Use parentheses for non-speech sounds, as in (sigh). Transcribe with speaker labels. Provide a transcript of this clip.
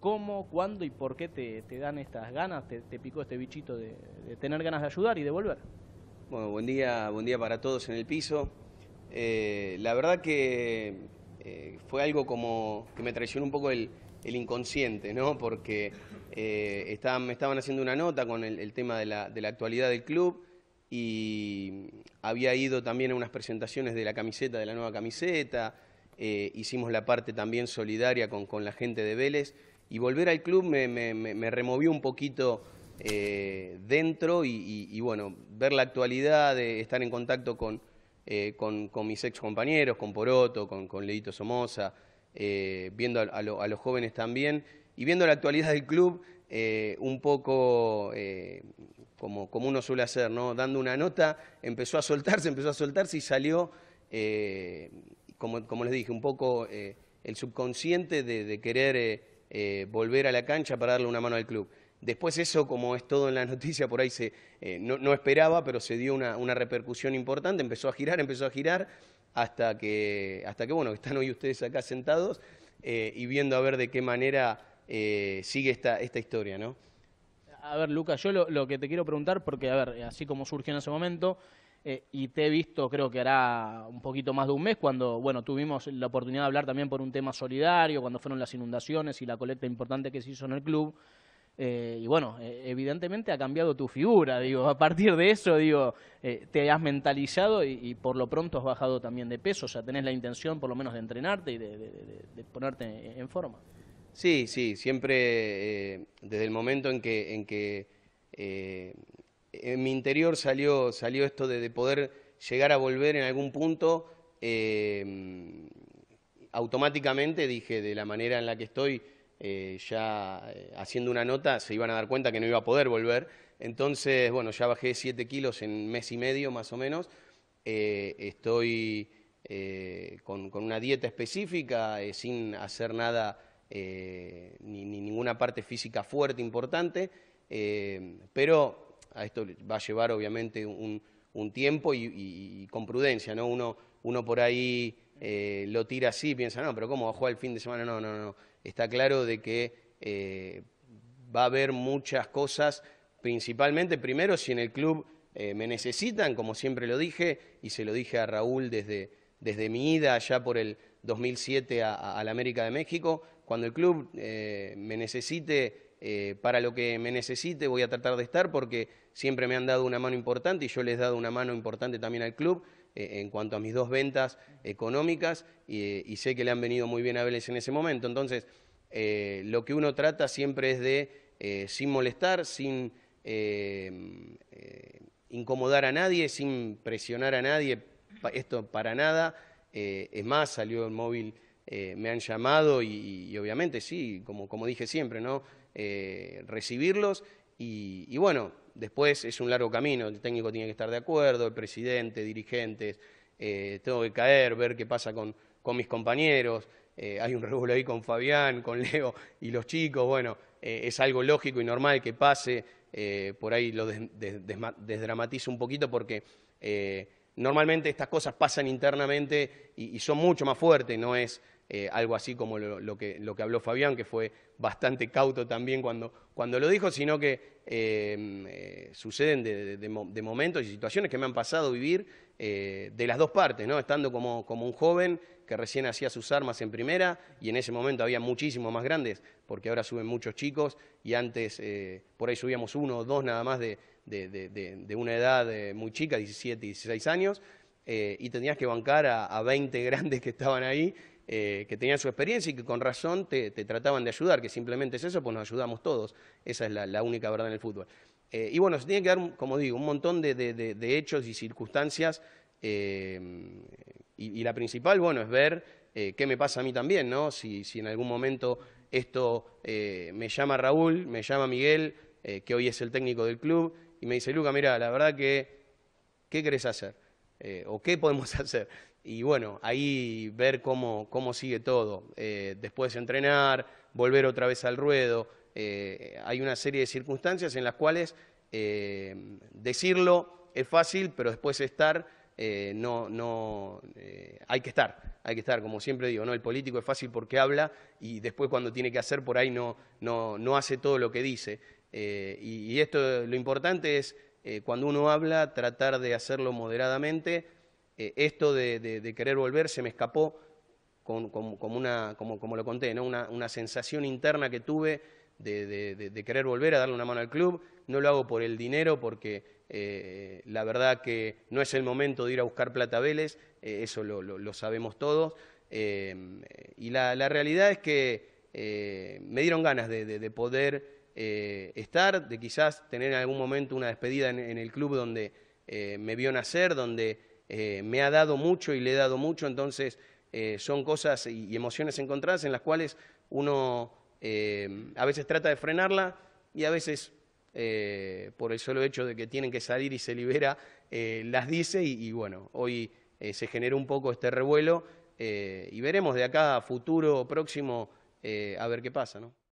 Speaker 1: cómo, cuándo y por qué te, dan estas ganas, te, picó este bichito de, tener ganas de ayudar y de volver. Bueno, buen día, buen día para todos en el piso. Eh, la verdad que eh, fue algo como que me traicionó un poco el, el inconsciente, ¿no? Porque eh, estaban, me estaban haciendo una nota con el, tema de la, de la, actualidad del club y había ido también a unas presentaciones de la camiseta, de la nueva camiseta, hicimos la parte también solidaria con, con la gente de Vélez y volver al club me, removió un poquito eh, dentro y, bueno, ver la actualidad, estar en contacto eh, con, mis ex compañeros, con Poroto, con, con Leito Somoza, eh, viendo a, los jóvenes también y viendo la actualidad del club un poco como, uno suele hacer, ¿no? dando una nota, empezó a soltarse, empezó a soltarse y salió, como, les dije, un poco el subconsciente de querer eh, volver a la cancha para darle una mano al club. Después eso, como es todo en la (laughs) noticia, por ahí se, eh, no, esperaba, pero se dio una, repercusión importante, empezó a girar, empezó a girar, hasta que, hasta que bueno, (laughs) están hoy ustedes acá sentados eh, y viendo a ver de qué manera sigue esta, historia, ¿no? A ver, Lucas, yo lo, lo, que te quiero preguntar, porque, a ver, así como surgió en ese momento, eh, y te he visto, creo que hará un poquito más de un mes, cuando bueno tuvimos la oportunidad de hablar también por un tema solidario, cuando fueron las inundaciones y la colecta importante que se hizo en el club. Eh, y bueno, eh, evidentemente ha cambiado tu figura, digo, a partir de eso, digo, te has mentalizado y, por lo pronto has bajado también de peso, o sea, tenés la intención por lo menos de entrenarte y de, ponerte en forma. Sí, sí, siempre desde el momento en en que en mi interior salió, esto de, poder llegar a volver en algún punto. Eh, automáticamente dije, de la manera en la que estoy, eh, ya eh, haciendo una nota, se iban a dar cuenta que no iba a poder volver. Entonces, bueno, ya bajé 7 kilos en mes y medio más o menos. estoy con, una dieta específica, sin hacer nada, ni, ni, ninguna parte física fuerte importante, pero a esto va a llevar obviamente un, tiempo y, con prudencia, ¿no? Uno, uno por ahí eh, lo tira así y piensa, no, pero ¿cómo va a jugar el fin de semana? No, no, no. Está claro de que eh, va a haber muchas cosas, principalmente, primero, si en el club eh, me necesitan, como siempre lo dije, y se lo dije a Raúl desde, desde mi ida allá por el 2007 a, a la América de México, cuando el club me necesite eh, para lo que me necesite voy a tratar de estar porque siempre me han dado una mano importante y yo les he dado una mano importante también al club eh, en cuanto a mis dos ventas económicas y, sé que le han venido muy bien a Vélez en ese momento. Entonces, eh, lo que uno trata siempre es de, sin molestar, sin incomodar a nadie, sin presionar a nadie, esto para nada. es más, salió el móvil, me han llamado y, obviamente sí, como, como dije siempre, ¿no? Eh, recibirlos y, bueno, después es un largo camino, el técnico tiene que estar de acuerdo, el presidente, dirigentes, eh, tengo que caer, ver qué pasa con, mis compañeros, eh, hay un revuelo ahí con Fabián, con Leo y los chicos, bueno, es algo lógico y normal que pase, por ahí lo desdramatizo un poquito porque normalmente estas cosas pasan internamente y son mucho más fuertes, no es... Eh, algo así como lo, que, lo, que, habló Fabián, que fue bastante cauto también cuando, lo dijo, sino que em, eh, suceden de, momentos y situaciones que me han pasado vivir eh, de las dos partes, ¿no? estando como, un joven que recién hacía sus armas en primera y en ese momento había muchísimos más grandes, porque ahora suben muchos chicos y antes por ahí subíamos uno o dos nada más de, una edad muy chica, 17, 16 años, y tenías que bancar a, a, 20 (laughs) grandes que estaban ahí eh, que tenían su experiencia y que con razón te, trataban de ayudar, que simplemente es eso, pues nos ayudamos todos. Esa es la, única verdad en el fútbol. Eh, y bueno, se tiene que dar, como digo, un montón de, hechos y circunstancias. Eh, y, la principal, bueno, es ver qué me pasa a mí también, ¿no? Si, en algún momento esto me llama Raúl, me llama Miguel, que hoy es el técnico del club, y me dice, Luca, mira, la verdad que, ¿qué querés hacer? o qué podemos (laughs) hacer y bueno, ahí ver cómo, cómo sigue todo. Eh, después entrenar, volver otra vez al ruedo. Eh, hay una serie de circunstancias en las cuales eh, decirlo es fácil, pero después estar, no, no, hay que estar, hay que estar, como siempre digo, ¿no? El político es fácil porque habla y después cuando tiene que hacer por ahí no, no hace todo lo que dice. y, esto lo importante es cuando uno habla, tratar de hacerlo moderadamente eh, esto de, querer volver se me escapó con, una, como, lo conté, ¿no? una, sensación interna que tuve de, querer volver a darle una mano al club. No lo hago por el dinero, porque eh, la verdad que no es el momento de ir a buscar plata eh, eso lo, sabemos todos. y la, realidad es que me dieron ganas de, poder estar, de quizás tener en algún momento una despedida en el club donde me vio nacer, donde eh, me ha dado mucho y le he dado mucho, entonces eh, son cosas y emociones encontradas en las cuales uno eh, a veces trata de frenarla y a veces, por el solo hecho de que tienen que salir y se libera, las dice y, bueno, hoy se generó un poco este revuelo y veremos de acá a futuro próximo a ver qué pasa. ¿no?